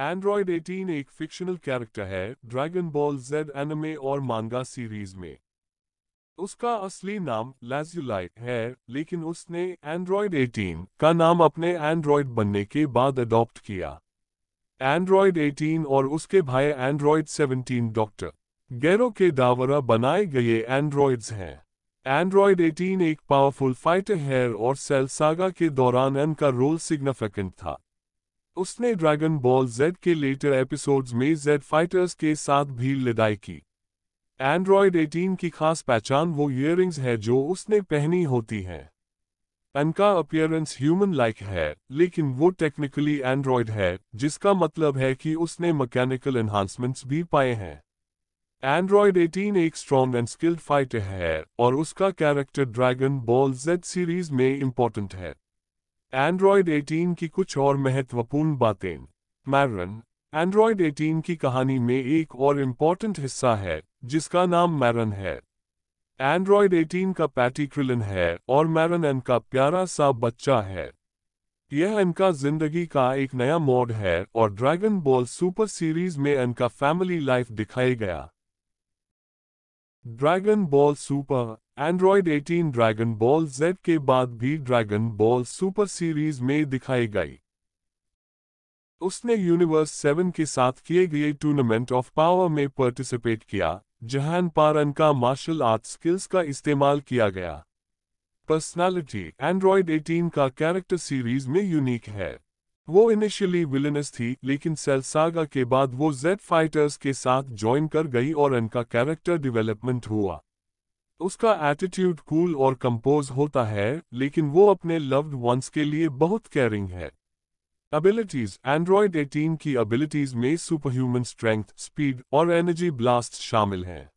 Android 18 एक fictional character है Dragon Ball Z anime और मांगा सीरीज में उसका असली नाम लैजुलाइट है लेकिन उसने एंड्रॉयड 18 का नाम अपने एंड्रॉयड बनने के बाद अडॉप्ट किया एंड्रॉयड 18 और उसके भाई एंड्रॉयड 17 डॉक्टर गैरो के दावरा बनाए गए एंड्रॉयड्स हैं एंड्रॉयड 18 एक पावरफुल फाइटर है और सेल सागा के दौरान एन का रोल सिग्निफिकेंट था उसने ड्रैगन बॉल जेड के लेटर एपिसोड्स में जेड फाइटर्स के साथ भी लड़ाई की एंड्रॉयड 18 की खास पहचान वो ईयरिंग्स है जो उसने पहनी होती हैं उनका अपियरेंस ह्यूमन लाइक है लेकिन वो टेक्निकली एंड्रॉयड है जिसका मतलब है कि उसने मैकेनिकल एनहांसमेंट्स भी पाए हैं एंड्रॉयड 18 एक स्ट्रॉन्ग एंड स्किल्ड फाइटर है और उसका character Dragon Ball Z series में इंपॉर्टेंट है एंड्रॉयड 18 की कुछ और महत्वपूर्ण बातें मैरन एंड्रॉयड 18 की कहानी में एक और इम्पॉर्टेंट हिस्सा है जिसका नाम मैरन है एंड्रॉयड 18 का पैटी क्रिलन है और मैरन इनका प्यारा सा बच्चा है यह इनका जिंदगी का एक नया मोड है और ड्रैगन बॉल सुपर सीरीज में इनका फैमिली लाइफ दिखाई गया Dragon Ball Super Android 18 Dragon Ball Z के बाद भी ड्रैगन बॉल सुपर सीरीज में दिखाई गई उसने यूनिवर्स 7 के साथ किए गए टूर्नामेंट ऑफ पावर में पार्टिसिपेट किया जहान पारन का मार्शल आर्ट स्किल्स का इस्तेमाल किया गया पर्सनालिटी एंड्रॉयड 18 का कैरेक्टर सीरीज में यूनिक है वो इनिशियली विलेनस थी लेकिन सेलसागा के बाद वो जेड फाइटर्स के साथ ज्वाइन कर गई और उनका कैरेक्टर डिवेलपमेंट हुआ उसका एटीट्यूड कूल और कंपोज होता है लेकिन वो अपने लव्ड वंस के लिए बहुत केयरिंग है एबिलिटीज एंड्रॉयड 18 की एबिलिटीज में सुपर ह्यूमन स्ट्रेंथ स्पीड और एनर्जी ब्लास्ट शामिल हैं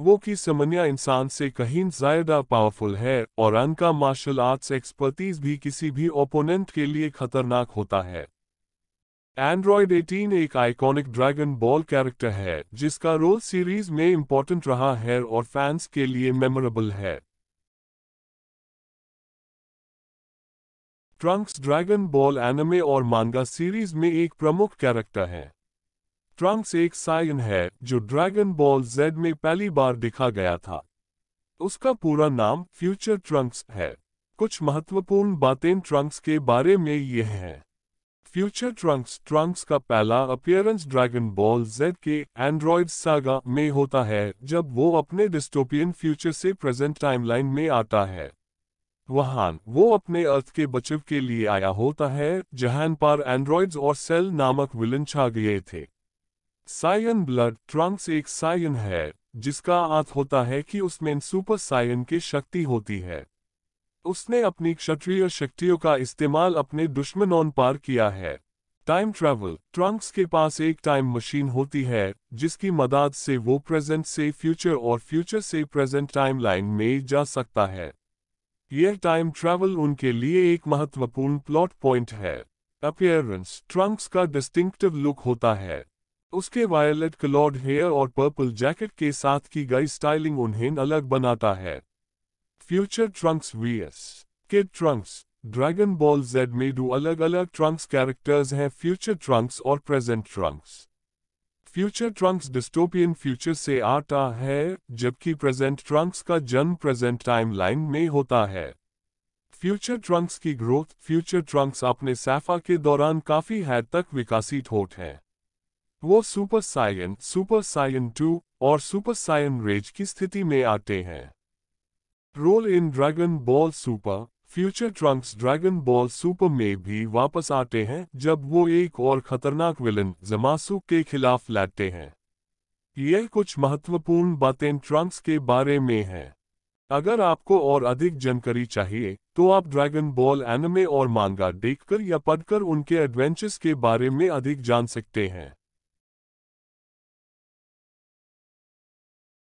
वो की समन्या इंसान से कहीं ज्यादा पावरफुल है और अनका मार्शल आर्ट्स एक्सपर्टीज भी किसी भी ओपोनेंट के लिए खतरनाक होता है एंड्रॉयड 18 एक आइकॉनिक ड्रैगन बॉल कैरेक्टर है जिसका रोल सीरीज में इम्पोर्टेंट रहा है और फैंस के लिए मेमोरेबल है ट्रंक्स ड्रैगन बॉल एनमे और मांगा सीरीज में एक प्रमुख कैरेक्टर है ट्रंक्स एक साइन है जो ड्रैगन बॉल जेड में पहली बार दिखा गया था उसका पूरा नाम फ्यूचर ट्रंक्स है कुछ महत्वपूर्ण बातें ट्रंक्स के बारे में यह हैं फ्यूचर ट्रंक्स ट्रंक्स का पहला अपियरेंस ड्रैगन बॉल जेड के एंड्रॉइड सागा में होता है जब वो अपने डिस्टोपियन फ्यूचर से प्रेजेंट टाइमलाइन में आता है वहां वो अपने अर्थ के बचव के लिए आया होता है जहां पर एंड्रॉयड्स और सेल नामक विलन छा गए थे साइन ब्लड ट्रंक्स एक सायन है जिसका अर्थ होता है कि उसमें सुपर सायन की शक्ति होती है उसने अपनी क्षत्रिय शक्तियों का इस्तेमाल अपने दुश्मनों पार किया है टाइम ट्रैवल ट्रंक्स के पास एक टाइम मशीन होती है जिसकी मदद से वो प्रेजेंट से फ्यूचर और फ्यूचर से प्रेजेंट टाइमलाइन में जा सकता है यह टाइम ट्रैवल उनके लिए एक महत्वपूर्ण प्लॉट पॉइंट है अपियरेंस ट्रंक्स का डिस्टिंक्टिव लुक होता है उसके वायलेट कलॉर्ड हेयर और पर्पल जैकेट के साथ की गई स्टाइलिंग उन्हें अलग बनाता है फ्यूचर ट्रंक्स वीएस के ट्रंक्स ड्रैगन बॉल जेड में दो अलग अलग ट्रंक्स कैरेक्टर्स हैं फ्यूचर ट्रंक्स और present Trunks future Trunks dystopian future से आता है जबकि प्रेजेंट ट्रंक्स का जन्म प्रेजेंट टाइमलाइन में होता है फ्यूचर ट्रंक्स की ग्रोथ फ्यूचर ट्रंक्स अपने सैफा के दौरान काफी हद तक विकसित होते हैं वो super Saiyan super Saiyan two और सुपर साइन रेज की स्थिति में आते हैं role in Dragon Ball Super future Trunks Dragon Ball Super में भी वापस आते हैं जब वो एक और खतरनाक विलन जमासु के खिलाफ लड़ते हैं ये कुछ महत्वपूर्ण बातें ट्रंक्स के बारे में हैं अगर आपको और अधिक जानकारी चाहिए तो आप ड्रैगन बॉल एनमे और मांगा देखकर या पढ़कर उनके एडवेंचर्स के बारे में अधिक जान सकते हैं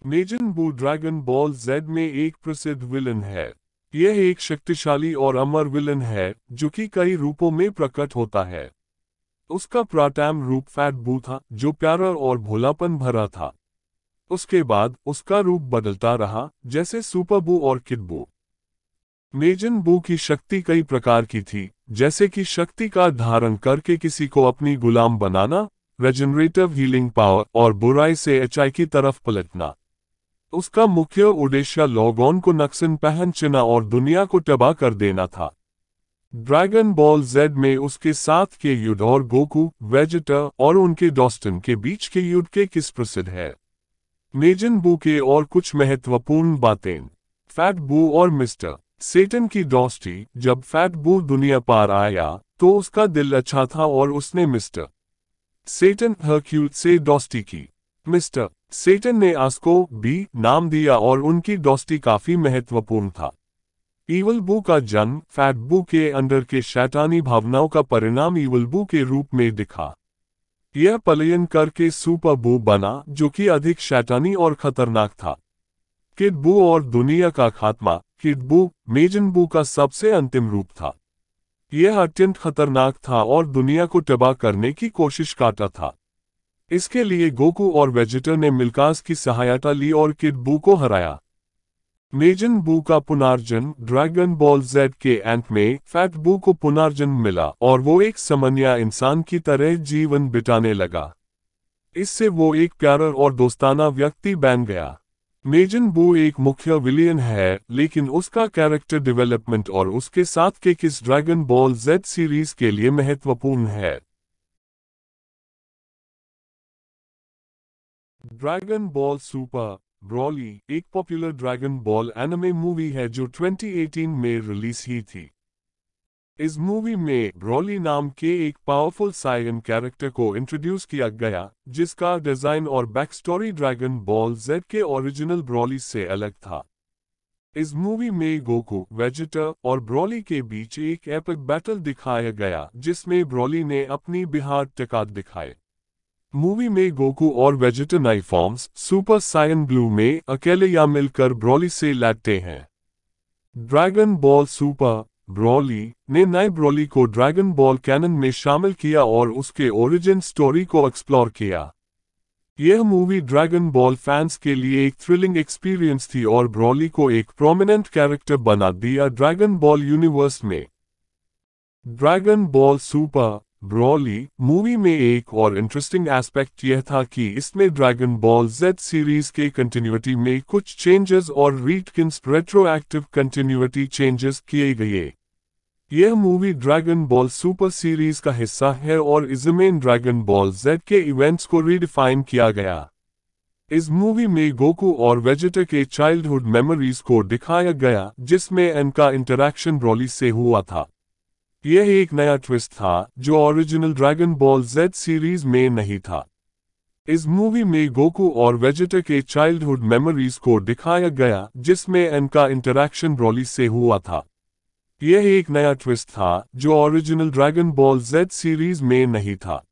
मेजन बू ड्रैगन बॉल जेड में एक प्रसिद्ध विलन है यह एक शक्तिशाली और अमर विलन है जो कि कई रूपों में प्रकट होता है उसका प्राटैम रूप फैट बू था जो प्यारा और भोलापन भरा था उसके बाद उसका रूप बदलता रहा जैसे सुपरबू और किडबू मेजन बू की शक्ति कई प्रकार की थी जैसे कि शक्ति का धारण करके किसी को अपनी गुलाम बनाना रेजनरेटिव हीलिंग पावर और बुराई से एचआई की तरफ पलटना उसका मुख्य उद्देश्य लॉगॉन को नक्सन पहनचना और दुनिया को तबाह कर देना था ड्रैगन बॉल जेड में उसके साथ के युद्ध और गोकू वेजिटर और उनके डॉस्टन के बीच के युद्ध के किस प्रसिद्ध है नेजन बू के और कुछ महत्वपूर्ण बातें फैट बू और मिस्टर सेटन की डॉस्टी जब फैट बू दुनिया पार आया तो उसका दिल अच्छा था और उसने मिस्टर सेटन हर्क्यूट से डॉस्टी की मिस्टर सेटन ने आस्को भी नाम दिया और उनकी दोस्ती काफी महत्वपूर्ण था ईवल बू का जन्म फैटबू के अंडर के शैतानी भावनाओं का परिणाम ईवल बू के रूप में दिखा यह पलयन करके सुपर बू बना जो कि अधिक शैतानी और खतरनाक था किडबू और दुनिया का खात्मा किडबू मेजनबू का सबसे अंतिम रूप था यह अत्यंत खतरनाक था और दुनिया को तबाह करने की कोशिश काटा था इसके लिए गोकू और वेजिटर ने मिल्कास की सहायता ली और किड बू को हराया नेजन बू का पुनर्जन ड्रैगन बॉल जेड के अंत में फैट बू को पुनर्जन मिला और वो एक समन्या इंसान की तरह जीवन बिताने लगा इससे वो एक प्यारर और दोस्ताना व्यक्ति बन गया नेजन बू एक मुख्य विलियन है लेकिन उसका कैरेक्टर डेवलपमेंट और उसके साथ के किस ड्रैगन बॉल जेड सीरीज के लिए महत्वपूर्ण है ड्रैगन बॉल सुपर ब्रॉली एक popular Dragon Ball anime movie है जो 2018 में रिलीज ही थी इस मूवी में ब्रॉली नाम के एक पावरफुल साइरन कैरेक्टर को इंट्रोड्यूस किया गया जिसका डिजाइन और बैकस्टोरी ड्रैगन बॉल जेड के ओरिजिनल ब्रॉली से अलग था इस मूवी में गोकू वेजिटर और ब्रॉली के बीच एक एपिक बैटल दिखाया गया जिसमें ब्रॉली ने अपनी बिहार टिकात दिखाए मूवी में गोकू और आई फॉर्म्स सुपर साइन ब्लू में अकेले या मिलकर ब्रॉली से लड़ते हैं ड्रैगन बॉल सुपर ब्रॉली ने नए ब्रॉली को ड्रैगन बॉल कैनन में शामिल किया और उसके ओरिजिन स्टोरी को एक्सप्लोर किया यह मूवी ड्रैगन बॉल फैंस के लिए एक थ्रिलिंग एक्सपीरियंस थी और ब्रॉली को एक प्रोमिनेंट कैरेक्टर बना दिया ड्रैगन बॉल यूनिवर्स में Dragon Ball Super Broly movie में एक और इंटरेस्टिंग एस्पेक्ट यह था कि इसमें ड्रैगन बॉल जेड सीरीज के कंटिन्यूटी में कुछ चेंजेस और रीटकिंस रेट्रोएक्टिव कंटिन्यूटी चेंजेस किए गए यह movie Dragon Ball Super series का हिस्सा है और इजमेन ड्रैगन बॉल जेड के इवेंट्स को रीडिफाइन किया गया इस मूवी में गोकू और वेजिटा के चाइल्डहुड मेमोरीज को दिखाया गया जिसमें इनका इंटरेक्शन ब्रॉली से हुआ था यह एक नया ट्विस्ट था जो original Dragon Ball Z series में नहीं था इस मूवी में गोकू और वेजिटा के चाइल्डहुड मेमोरीज को दिखाया गया जिसमें इनका इंटरेक्शन ब्रॉली से हुआ था यह एक नया ट्विस्ट था जो original Dragon Ball Z series में नहीं था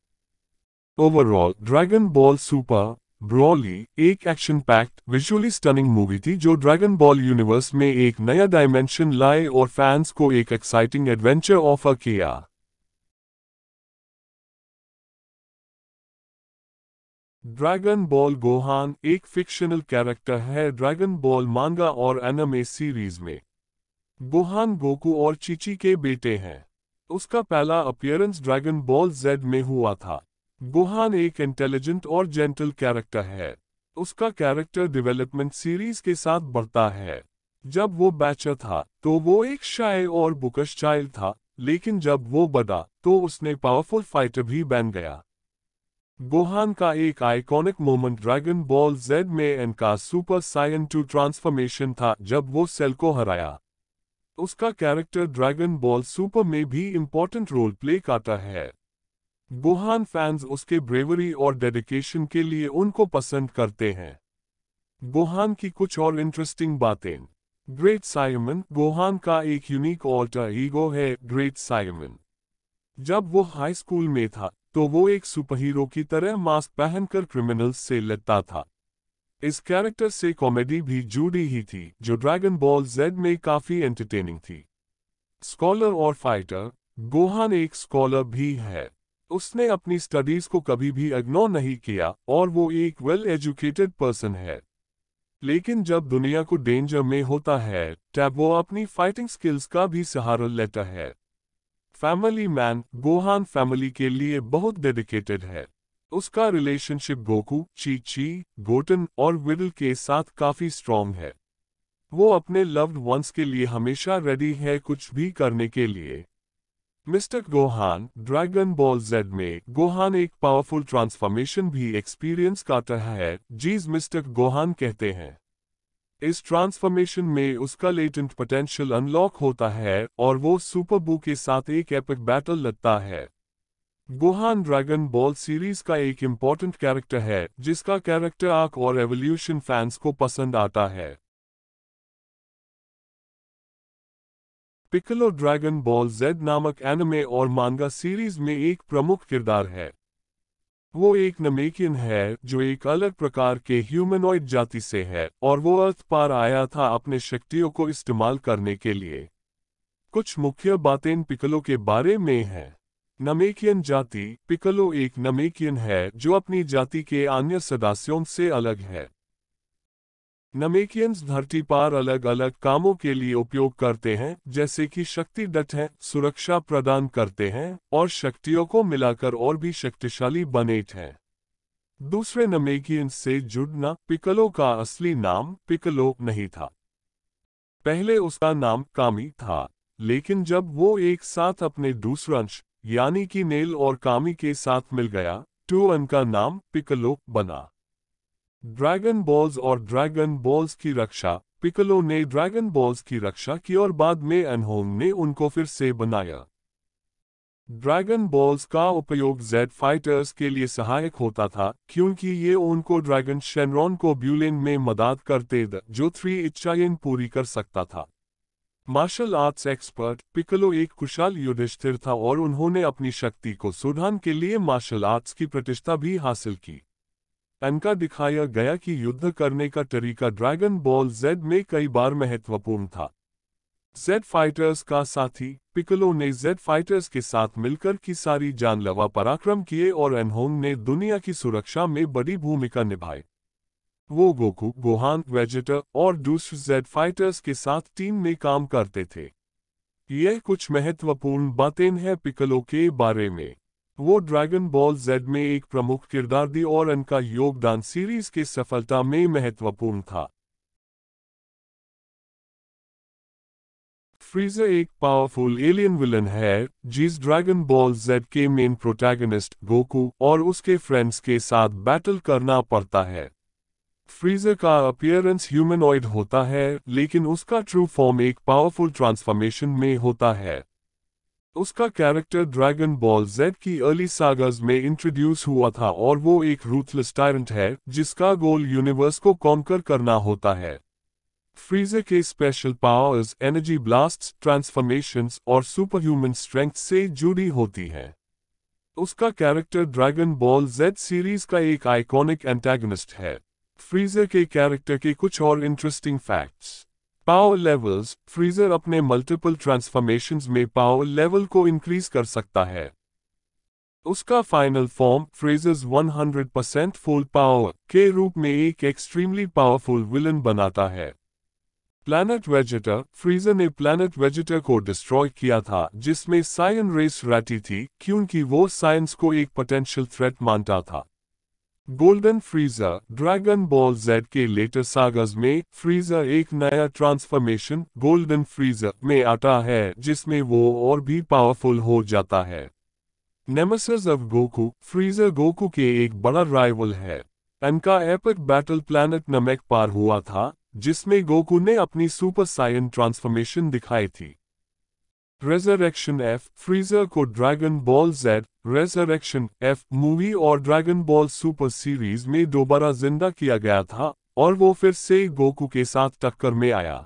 overall Dragon Ball Super Broly एक action packed visually stunning movie थी जो ड्रैगन बॉल यूनिवर्स में एक नया डायमेंशन लाए और फैंस को एक एक्साइटिंग एडवेंचर ऑफर किया ड्रैगन बॉल गोहान एक फिक्शनल कैरेक्टर है ड्रैगन बॉल मांगा और एनमे सीरीज में गोहान गोकू और चीची के बेटे हैं उसका पहला अपियरेंस ड्रैगन बॉल जेड में हुआ था गुहान एक इंटेलिजेंट और जेंटल कैरेक्टर है उसका कैरेक्टर डेवलपमेंट सीरीज के साथ बढ़ता है जब वो बैचर था तो वो एक शाय और बुकश चाइल्ड था लेकिन जब वो बदा तो उसने पावरफुल फाइटर भी बन गया गोहान का एक iconic moment Dragon Ball Z में इनका सुपर साइन टू ट्रांसफॉर्मेशन था जब वो सेल को हराया उसका कैरेक्टर ड्रैगन बॉल सुपर में भी इम्पोर्टेंट रोल प्ले करता है बुहान फैंस उसके ब्रेवरी और डेडिकेशन के लिए उनको पसंद करते हैं बुहान की कुछ और इंटरेस्टिंग बातें ग्रेट साइमन बुहान का एक यूनिक ऑल्टर ईगो है ग्रेट साइमन जब वो हाई स्कूल में था तो वो एक सुपरहीरो की तरह मास्क पहनकर क्रिमिनल्स से लड़ता था इस कैरेक्टर से कॉमेडी भी जुड़ी ही थी जो ड्रैगन बॉल जेड में काफी एंटरटेनिंग थी स्कॉलर और फाइटर गोहान एक स्कॉलर भी है उसने अपनी स्टडीज को कभी भी इग्नोर नहीं किया और वो एक वेल एजुकेटेड पर्सन है लेकिन जब दुनिया को डेंजर में होता है तब वो अपनी फाइटिंग स्किल्स का भी सहारा लेता है फैमिली मैन गोहान फैमिली के लिए बहुत डेडिकेटेड है उसका रिलेशनशिप गोकू चीची गोटन और विडल के साथ काफी स्ट्रांग है वो अपने लव्ड वंस के लिए हमेशा रेडी है कुछ भी करने के लिए mister Gohan Dragon Ball Z में गोहान एक पावरफुल ट्रांसफॉर्मेशन भी एक्सपीरियंस करता है जीज मिस्टर गोहान कहते हैं इस ट्रांसफॉर्मेशन में उसका लेटेंट पोटेंशियल अनलॉक होता है और वो सुपर बू के साथ एक एपिक बैटल लगता है गोहान ड्रैगन बॉल सीरीज का एक इम्पॉर्टेंट कैरेक्टर है जिसका कैरेक्टर आर्क और एवोल्यूशन फैंस को पसंद आता है पिकलो ड्रैगन बॉल जेड नामक एनिमे और मांगा सीरीज में एक प्रमुख किरदार है वो एक नमेकिन है जो एक अलग प्रकार के ह्यूमनॉइड जाति से है और वो अर्थ पार आया था अपने शक्तियों को इस्तेमाल करने के लिए कुछ मुख्य बातें इन पिकलो के बारे में हैं नमेकियन जाति पिकलो एक नमेकियन है जो अपनी जाति के अन्य सदस्यों से अलग है नमेकियंस धरती पार अलग अलग कामों के लिए उपयोग करते हैं जैसे कि शक्ति डट है सुरक्षा प्रदान करते हैं और शक्तियों को मिलाकर और भी शक्तिशाली बनेट हैं दूसरे नमेकियंस से जुड़ना पिकलो का असली नाम पिकलो नहीं था पहले उसका नाम कामी था लेकिन जब वो एक साथ अपने अंश यानी कि नेल और कामी के साथ मिल गया टू का नाम पिकलो बना ड्रैगन बॉल्स और ड्रैगन बॉल्स की रक्षा पिकलो ने ड्रैगन बॉल्स की रक्षा की और बाद में एनहोम ने उनको फिर से बनाया ड्रैगन बॉल्स का उपयोग जेड फाइटर्स के लिए सहायक होता था क्योंकि ये उनको ड्रैगन शेनरॉन को ब्यूलेन में मदद करते द जो थ्री इच्छाइन पूरी कर सकता था मार्शल आर्ट्स एक्सपर्ट पिकलो एक कुशल युद्धिष्ठिर था और उन्होंने अपनी शक्ति को सुधान के लिए मार्शल आर्ट्स की प्रतिष्ठा भी हासिल की तनका दिखाया गया कि युद्ध करने का तरीका ड्रैगन बॉल जेड में कई बार महत्वपूर्ण था जेड फाइटर्स का साथी पिकलो ने जेड फाइटर्स के साथ मिलकर की सारी जानलवा पराक्रम किए और एनहोंग ने दुनिया की सुरक्षा में बड़ी भूमिका निभाई वो गोकू गोहान वेजिटर और दूसरे जेड फाइटर्स के साथ टीम में काम करते थे यह कुछ महत्वपूर्ण बातें हैं पिकलो के बारे में वो ड्रैगन बॉल जेड में एक प्रमुख किरदार दी और उनका योगदान सीरीज की सफलता में महत्वपूर्ण था फ्रीजर एक पावरफुल एलियन विलन है जिस ड्रैगन बॉल जेड के मेन प्रोटैगनिस्ट गोकू और उसके फ्रेंड्स के साथ बैटल करना पड़ता है फ्रीजर का अपियरेंस ह्यूमनॉइड होता है लेकिन उसका ट्रू फॉर्म एक पावरफुल ट्रांसफॉर्मेशन में होता है उसका कैरेक्टर ड्रैगन बॉल जेड की अर्ली सागर्स में इंट्रोड्यूस हुआ था और वो एक रूथलेस टायरेंट है जिसका गोल यूनिवर्स को कॉन्कर करना होता है फ्रीजर के special powers energy blast transformation और सुपर ह्यूमन स्ट्रेंथ से जुड़ी होती है उसका character Dragon Ball Z series का एक आइकॉनिक एंटेगनिस्ट है फ्रीजर के कैरेक्टर के कुछ और interesting facts power levels Frieza अपने मल्टीपल ट्रांसफॉर्मेशंस में पावर लेवल को इंक्रीज कर सकता है उसका final form Frieza's 100% percent full power के रूप में एक एक्सट्रीमली पावरफुल विलन बनाता है प्लैनेट वेजिटर फ्रीजर ने प्लैनेट वेजिटर को डिस्ट्रॉय किया था जिसमें साइन रेस रहती थी क्योंकि वो साइंस को एक पोटेंशियल थ्रेट मानता था golden Frieza Dragon Ball Z के लेटर सागज में फ्रीजा एक नया ट्रांसफॉर्मेशन गोल्डन फ्रीजा में आता है जिसमें वो और भी पावरफुल हो जाता है nemesis of Goku Frieza Goku के एक बड़ा राइवल है इनका एपिक बैटल प्लैनेट नमेक पार हुआ था जिसमें गोकू ने अपनी सुपर साइन ट्रांसफॉर्मेशन दिखाई थी रेजरेक्शन एफ फ्रीजर को Dragon Ball Z resurrection F movie और ड्रैगन बॉल सुपर सीरीज में दोबारा जिंदा किया गया था और वो फिर से गोकू के साथ टक्कर में आया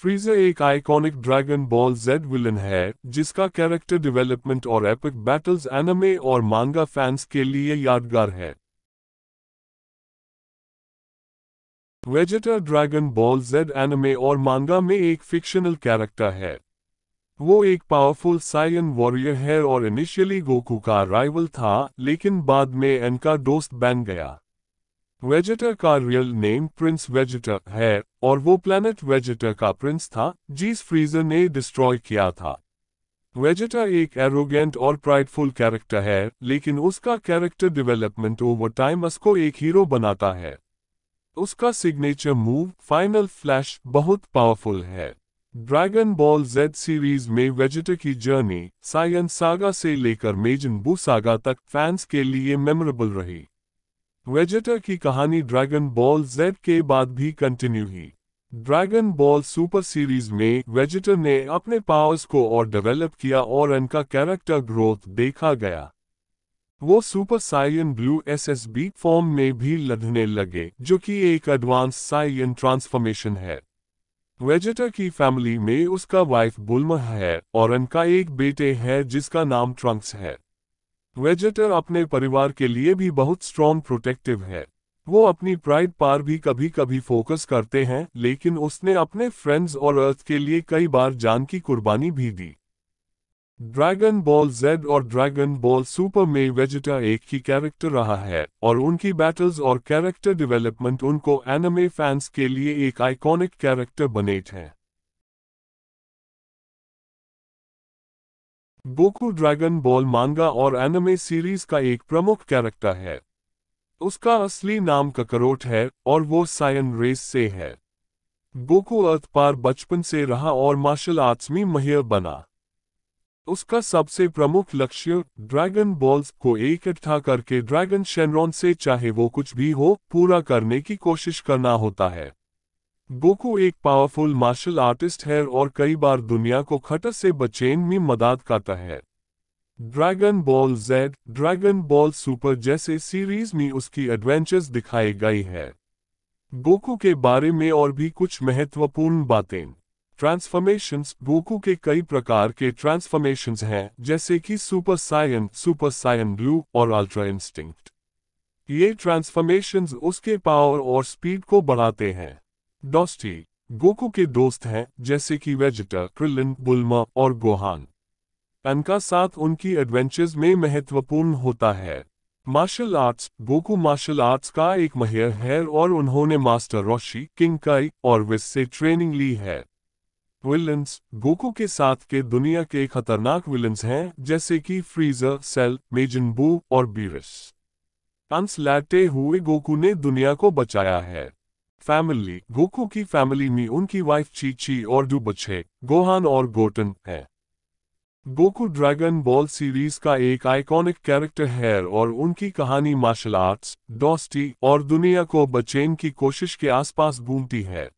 फ्रीजर एक iconic Dragon Ball Z villain है जिसका कैरेक्टर डेवलपमेंट और एपिक बैटल्स एनमे और मांगा फैंस के लिए यादगार है वेजेटर ड्रैगन बॉल जेड एनमे और मांगा में एक फिक्शनल कैरेक्टर है वो एक पावरफुल साइयन वॉरियर है और इनिशियली गोकू का राइवल था लेकिन बाद में इनका दोस्त बन गया वेजेटर का रियल नेम प्रिंस वेजेटर है और वो प्लैनेट वेजेटर का प्रिंस था जिस फ्रीजर ने डिस्ट्रॉय किया था वेजेटर एक एरोगेंट और प्राइडफुल कैरेक्टर है लेकिन उसका कैरेक्टर डेवलपमेंट ओवर टाइम उसको एक हीरो बनाता है उसका सिग्नेचर मूव फाइनल फ्लैश बहुत पावरफुल है ड्रैगन बॉल जेड सीरीज में वेजिटे की जर्नी साइन सागा से लेकर मेजन बू सागा तक फैंस के लिए मेमोरेबल रही वेजिटर की कहानी ड्रैगन बॉल जेड के बाद भी कंटिन्यू हुई ड्रैगन बॉल सुपर सीरीज में वेजिटर ने अपने पावर्स को और डेवलप किया और उनका कैरेक्टर ग्रोथ देखा गया वो super Saiyan blue B form में भी लड़ने लगे जो कि एक एडवांस साइयन ट्रांसफॉर्मेशन है वेजेटर की फैमिली में उसका वाइफ बुलमह है और उनका एक बेटे है जिसका नाम ट्रंक्स है वेजेटर अपने परिवार के लिए भी बहुत स्ट्रॉन्ग प्रोटेक्टिव है वो अपनी प्राइड पार भी कभी कभी फोकस करते हैं लेकिन उसने अपने फ्रेंड्स और अर्थ के लिए कई बार जान की कुर्बानी भी दी ड्रैगन बॉल जेड और ड्रैगन बॉल सुपर में वेजिटा एक ही कैरेक्टर रहा है और उनकी बैटल्स और कैरेक्टर डेवलपमेंट उनको एनिमे फैंस के लिए एक आइकॉनिक कैरेक्टर बने थे गोकू ड्रैगन बॉल मांगा और एनिमे सीरीज का एक प्रमुख कैरेक्टर है उसका असली नाम ककरोट है और वो सायन रेस से है गोकू अर्थ पार बचपन से रहा और मार्शल आर्ट्स में महिर बना उसका सबसे प्रमुख लक्ष्य ड्रैगन बॉल्स को इकट्ठा करके ड्रैगन शेनरॉन से चाहे वो कुछ भी हो पूरा करने की कोशिश करना होता है गोकू एक पावरफुल मार्शल आर्टिस्ट है और कई बार दुनिया को खटर से बचेन में मदद करता है Dragon Ball Z Dragon Ball Super जैसे सीरीज में उसकी एडवेंचर्स दिखाई गई है गोकू के बारे में और भी कुछ महत्वपूर्ण बातें ट्रांसफॉर्मेशंस गोकू के कई प्रकार के ट्रांसफॉर्मेशंस हैं जैसे कि super Saiyan super Saiyan blue और अल्ट्रा इंस्टिंक्ट ये ट्रांसफॉर्मेशंस उसके पावर और स्पीड को बढ़ाते हैं डॉस्टी गोकू के दोस्त हैं जैसे कि वेजिटा क्रिलिन बुलमा और गोहान अनका साथ उनकी एडवेंचर्स में महत्वपूर्ण होता है martial arts Goku martial arts का एक महिर है और उन्होंने मास्टर रोशी किंगकाई और विस से ट्रेनिंग ली है विलन्स गोको के साथ के दुनिया के खतरनाक विलन्स हैं जैसे कि फ्रीजर सेल मेजनबू और बीरस अंस लैटे हुए गोकू ने दुनिया को बचाया है फैमिली गोकू की फैमिली में उनकी वाइफ चीची और दो बच्चे गोहान और गोटन हैं गोकू ड्रैगन बॉल सीरीज का एक आइकॉनिक कैरेक्टर है और उनकी कहानी मार्शल आर्ट्स डॉस्टी और दुनिया को बचेन की कोशिश के आसपास घूमती है